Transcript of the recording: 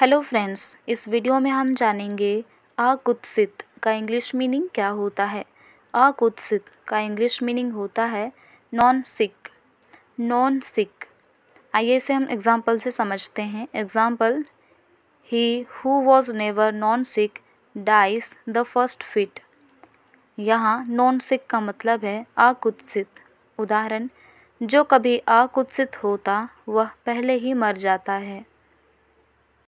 hello friends इस video में हम जानेंगे अकुत्सित का इंग्लिश मीनिंग क्या होता है अकुत्सित का इंग्लिश मीनिंग होता है नॉन सिक नॉन सिक आइए इसे हम एग्जाम्पल से समझते हैं एग्जाम्पल ही who was never known sick dies the first fit यहाँ नॉन सिक का मतलब है अकुत्सित उदाहरण जो कभी अकुत्सित होता वह पहले ही मर जाता है